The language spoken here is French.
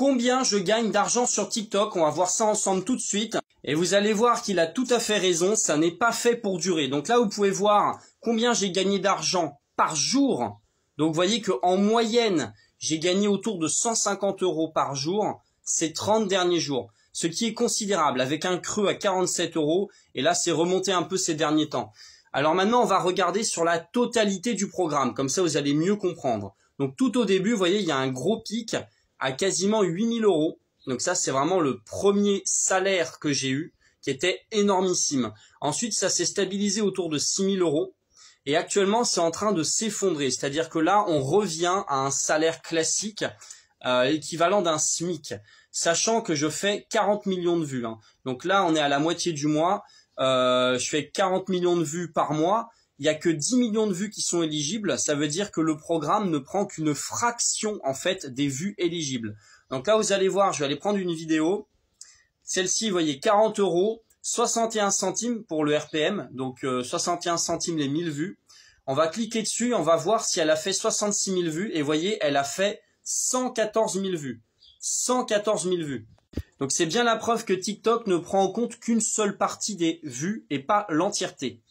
combien je gagne d'argent sur TikTok. On va voir ça ensemble tout de suite. Et vous allez voir qu'il a tout à fait raison, ça n'est pas fait pour durer. Donc là, vous pouvez voir combien j'ai gagné d'argent par jour. Donc vous voyez qu'en moyenne, j'ai gagné autour de 150 euros par jour ces 30 derniers jours. Ce qui est considérable, avec un creux à 47 euros. Et là, c'est remonté un peu ces derniers temps. Alors maintenant, on va regarder sur la totalité du programme. Comme ça, vous allez mieux comprendre. Donc tout au début, vous voyez, il y a un gros pic à quasiment 8000 euros. Donc ça, c'est vraiment le premier salaire que j'ai eu, qui était énormissime. Ensuite, ça s'est stabilisé autour de 6000 euros. Et actuellement, c'est en train de s'effondrer. C'est-à-dire que là, on revient à un salaire classique, euh, équivalent d'un SMIC, sachant que je fais 40 millions de vues. Hein. Donc là, on est à la moitié du mois. Euh, je fais 40 millions de vues par mois il y a que 10 millions de vues qui sont éligibles, ça veut dire que le programme ne prend qu'une fraction en fait des vues éligibles. Donc là vous allez voir, je vais aller prendre une vidéo. Celle-ci, vous voyez, 40 euros, 61 centimes pour le RPM, donc 61 euh, centimes les 1000 vues. On va cliquer dessus, on va voir si elle a fait 66 000 vues, et vous voyez, elle a fait 114 000 vues. 114 000 vues. Donc c'est bien la preuve que TikTok ne prend en compte qu'une seule partie des vues et pas l'entièreté.